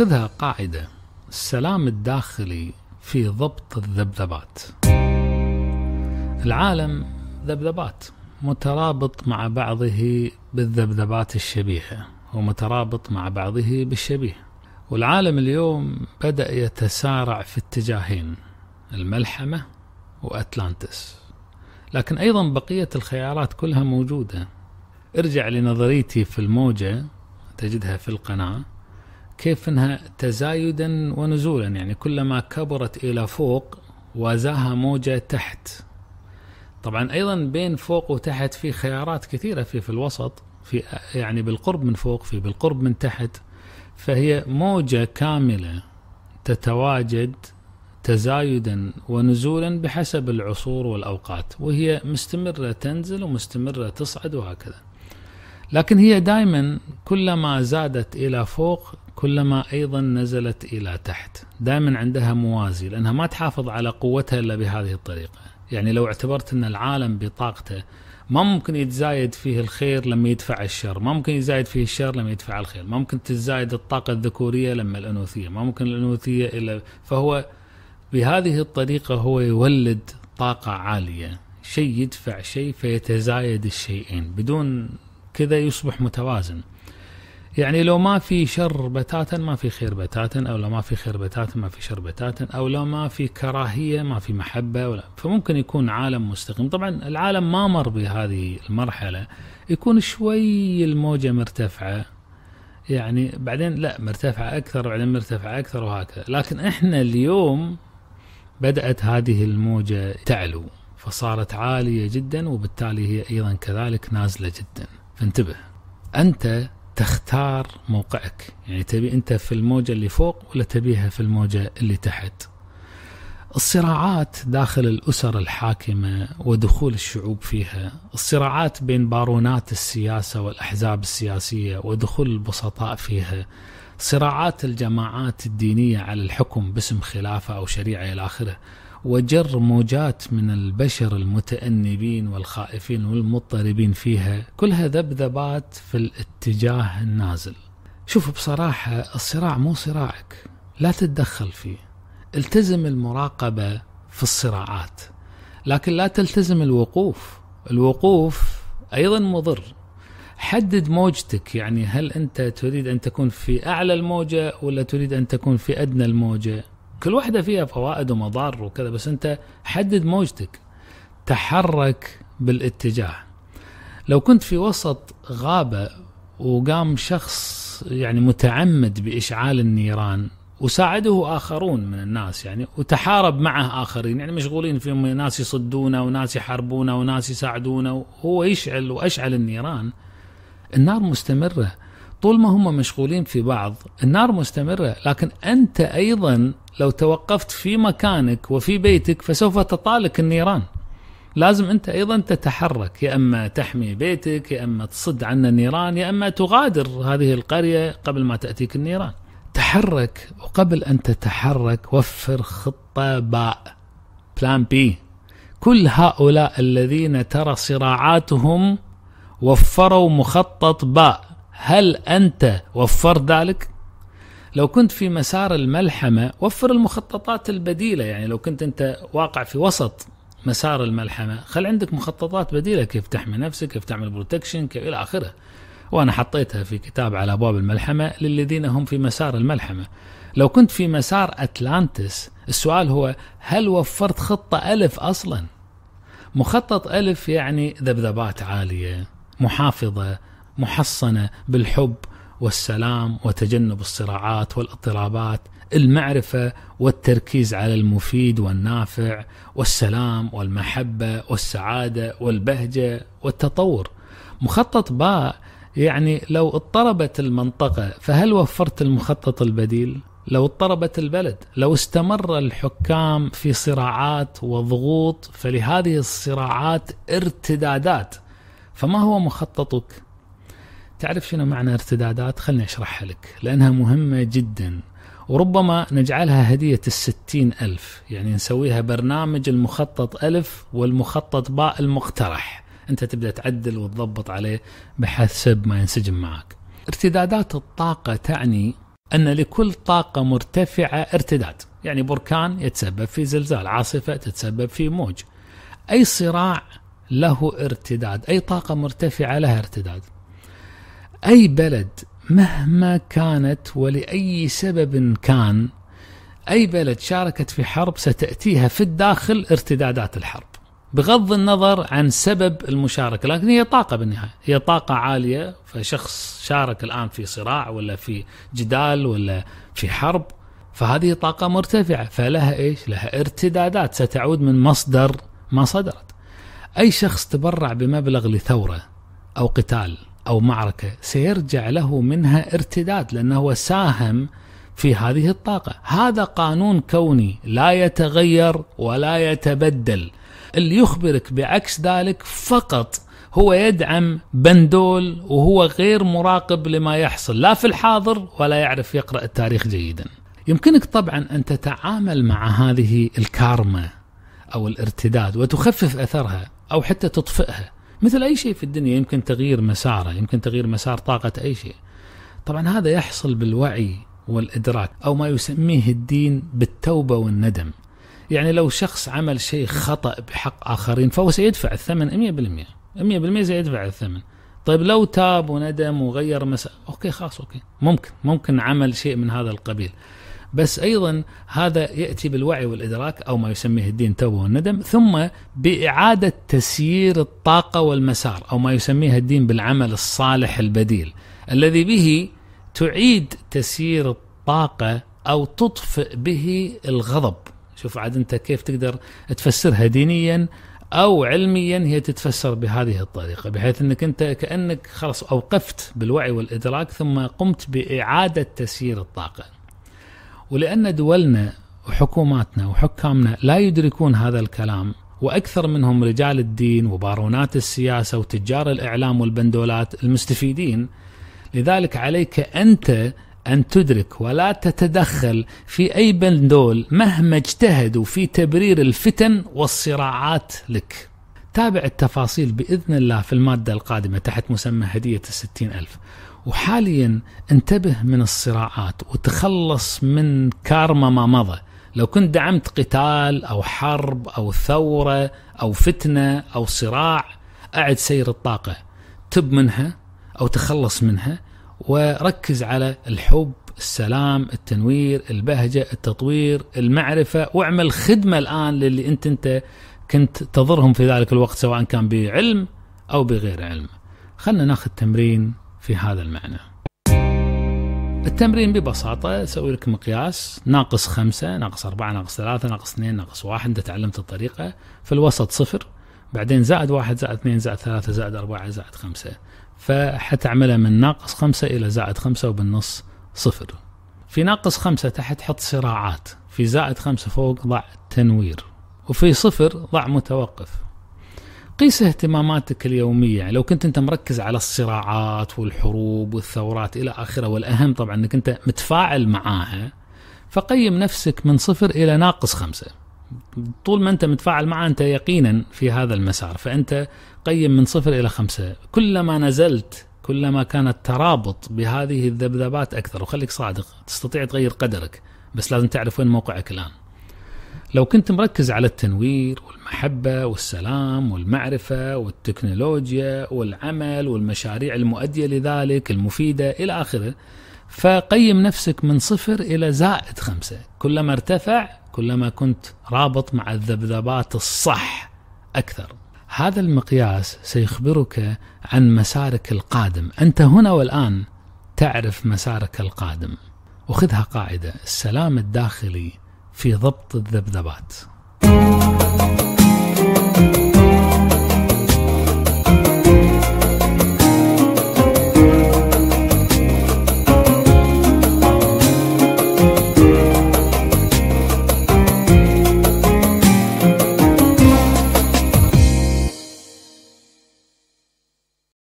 خذها قاعدة السلام الداخلي في ضبط الذبذبات العالم ذبذبات مترابط مع بعضه بالذبذبات الشبيهة ومترابط مع بعضه بالشبيه والعالم اليوم بدأ يتسارع في اتجاهين الملحمة وأتلانتس لكن أيضا بقية الخيارات كلها موجودة ارجع لنظريتي في الموجة تجدها في القناة كيف انها تزايدا ونزولا يعني كلما كبرت الى فوق وازاها موجه تحت طبعا ايضا بين فوق وتحت في خيارات كثيره في في الوسط في يعني بالقرب من فوق في بالقرب من تحت فهي موجه كامله تتواجد تزايدا ونزولا بحسب العصور والاوقات وهي مستمره تنزل ومستمره تصعد وهكذا لكن هي دائما كلما زادت الى فوق كلما ايضا نزلت الى تحت دائما عندها موازي لانها ما تحافظ على قوتها الا بهذه الطريقه يعني لو اعتبرت ان العالم بطاقته ما ممكن يتزايد فيه الخير لما يدفع الشر ما ممكن يزايد فيه الشر لما يدفع الخير ما ممكن تزايد الطاقة الذكورية لما الأنوثية ما ممكن الأنوثية إلا فهو بهذه الطريقة هو يولد طاقة عالية شيء يدفع شيء فيتزايد الشيئين بدون كذا يصبح متوازن يعني لو ما في شر بتاتا ما في خير بتاتا او لو ما في خير بتاتا ما في شر بتاتا او لو ما في كراهيه ما في محبه ولا فممكن يكون عالم مستقيم طبعا العالم ما مر بهذه المرحله يكون شوي الموجه مرتفعه يعني بعدين لا مرتفعه اكثر بعدين مرتفعه اكثر وهكذا لكن احنا اليوم بدات هذه الموجه تعلو فصارت عاليه جدا وبالتالي هي ايضا كذلك نازله جدا انتبه أنت تختار موقعك يعني تبي أنت في الموجة اللي فوق ولا تبيها في الموجة اللي تحت الصراعات داخل الأسر الحاكمة ودخول الشعوب فيها الصراعات بين بارونات السياسة والأحزاب السياسية ودخول البسطاء فيها صراعات الجماعات الدينية على الحكم باسم خلافة أو شريعة إلى آخره وجر موجات من البشر المتأنبين والخائفين والمضطربين فيها كلها ذبذبات في الاتجاه النازل شوف بصراحة الصراع مو صراعك لا تتدخل فيه التزم المراقبة في الصراعات لكن لا تلتزم الوقوف الوقوف أيضا مضر حدد موجتك يعني هل أنت تريد أن تكون في أعلى الموجة ولا تريد أن تكون في أدنى الموجة كل واحدة فيها فوائد ومضار وكذا بس أنت حدد موجتك تحرك بالاتجاه لو كنت في وسط غابة وقام شخص يعني متعمد بإشعال النيران وساعده آخرون من الناس يعني وتحارب معه آخرين يعني مشغولين في ناس يصدونه وناس يحاربونه وناس يساعدونه وهو يشعل وأشعل النيران النار مستمرة طول ما هم مشغولين في بعض النار مستمرة لكن أنت أيضا لو توقفت في مكانك وفي بيتك فسوف تطالك النيران لازم أنت أيضا تتحرك يا أما تحمي بيتك يا أما تصد عنا النيران يا أما تغادر هذه القرية قبل ما تأتيك النيران تحرك وقبل أن تتحرك وفر خطة باء بلان بي كل هؤلاء الذين ترى صراعاتهم وفروا مخطط باء هل أنت وفرت ذلك؟ لو كنت في مسار الملحمة وفر المخططات البديلة يعني لو كنت أنت واقع في وسط مسار الملحمة خل عندك مخططات بديلة كيف تحمي نفسك كيف تعمل بروتكشن كيف إلى آخره وأنا حطيتها في كتاب على أبواب الملحمة للذين هم في مسار الملحمة لو كنت في مسار أتلانتس السؤال هو هل وفرت خطة ألف أصلا مخطط ألف يعني ذبذبات عالية محافظة محصنه بالحب والسلام وتجنب الصراعات والاضطرابات المعرفه والتركيز على المفيد والنافع والسلام والمحبه والسعاده والبهجه والتطور مخطط باء يعني لو اضطربت المنطقه فهل وفرت المخطط البديل لو اضطربت البلد لو استمر الحكام في صراعات وضغوط فلهذه الصراعات ارتدادات فما هو مخططك تعرف شنو معنى ارتدادات خلني أشرحها لك لأنها مهمة جدا وربما نجعلها هدية الستين ألف يعني نسويها برنامج المخطط ألف والمخطط باء المقترح أنت تبدأ تعدل وتضبط عليه بحسب ما ينسجم معك ارتدادات الطاقة تعني أن لكل طاقة مرتفعة ارتداد يعني بركان يتسبب في زلزال عاصفة تتسبب في موج أي صراع له ارتداد أي طاقة مرتفعة لها ارتداد أي بلد مهما كانت ولأي سبب كان أي بلد شاركت في حرب ستأتيها في الداخل ارتدادات الحرب بغض النظر عن سبب المشاركة لكن هي طاقة بالنهاية هي طاقة عالية فشخص شارك الآن في صراع ولا في جدال ولا في حرب فهذه طاقة مرتفعة فلها إيش لها ارتدادات ستعود من مصدر ما صدرت أي شخص تبرع بمبلغ لثورة أو قتال أو معركة سيرجع له منها ارتداد لأنه ساهم في هذه الطاقة هذا قانون كوني لا يتغير ولا يتبدل اللي يخبرك بعكس ذلك فقط هو يدعم بندول وهو غير مراقب لما يحصل لا في الحاضر ولا يعرف يقرأ التاريخ جيدا يمكنك طبعا أن تتعامل مع هذه الكارما أو الارتداد وتخفف أثرها أو حتى تطفئها مثل أي شيء في الدنيا يمكن تغيير مساره يمكن تغيير مسار طاقة أي شيء طبعا هذا يحصل بالوعي والإدراك أو ما يسميه الدين بالتوبة والندم يعني لو شخص عمل شيء خطأ بحق آخرين فهو سيدفع الثمن 100% 100% سيدفع الثمن طيب لو تاب وندم وغير مسار أوكي خلاص أوكي ممكن ممكن عمل شيء من هذا القبيل بس أيضا هذا يأتي بالوعي والإدراك أو ما يسميه الدين توبة والندم ثم بإعادة تسيير الطاقة والمسار أو ما يسميه الدين بالعمل الصالح البديل الذي به تعيد تسيير الطاقة أو تطفئ به الغضب شوف عاد أنت كيف تقدر تفسرها دينيا او علميا هي تتفسر بهذه الطريقه بحيث انك انت كانك خلاص اوقفت بالوعي والادراك ثم قمت باعاده تسيير الطاقه ولأن دولنا وحكوماتنا وحكامنا لا يدركون هذا الكلام واكثر منهم رجال الدين وبارونات السياسه وتجار الاعلام والبندولات المستفيدين لذلك عليك انت ان تدرك ولا تتدخل في اي بندول مهما اجتهدوا في تبرير الفتن والصراعات لك تابع التفاصيل باذن الله في الماده القادمه تحت مسمى هديه الستين الف وحاليا انتبه من الصراعات وتخلص من كارما ما مضى لو كنت دعمت قتال أو حرب أو ثورة أو فتنة أو صراع أعد سير الطاقة تب منها أو تخلص منها وركز على الحب السلام التنوير البهجة التطوير المعرفة واعمل خدمة الآن للي أنت أنت كنت تضرهم في ذلك الوقت سواء كان بعلم أو بغير علم خلنا ناخذ تمرين في هذا المعنى التمرين ببساطة سوي لك مقياس ناقص خمسة ناقص أربعة ناقص ثلاثة ناقص اثنين ناقص واحد أنت تعلمت الطريقة في الوسط صفر بعدين زائد واحد زائد اثنين زائد ثلاثة زائد أربعة زائد خمسة فحتعملها من ناقص خمسة إلى زائد خمسة وبالنص صفر في ناقص خمسة تحت حط صراعات في زائد خمسة فوق ضع تنوير وفي صفر ضع متوقف قيس اهتماماتك اليومية يعني لو كنت أنت مركز على الصراعات والحروب والثورات إلى آخره والأهم طبعا أنك أنت متفاعل معاها فقيم نفسك من صفر إلى ناقص خمسة طول ما أنت متفاعل معها أنت يقينا في هذا المسار فأنت قيم من صفر إلى خمسة كلما نزلت كلما كان الترابط بهذه الذبذبات أكثر وخليك صادق تستطيع تغير قدرك بس لازم تعرف وين موقعك الآن لو كنت مركز على التنوير والمحبة والسلام والمعرفة والتكنولوجيا والعمل والمشاريع المؤدية لذلك المفيدة إلى آخره فقيم نفسك من صفر إلى زائد خمسة كلما ارتفع كلما كنت رابط مع الذبذبات الصح أكثر هذا المقياس سيخبرك عن مسارك القادم أنت هنا والآن تعرف مسارك القادم وخذها قاعدة السلام الداخلي في ضبط الذبذبات.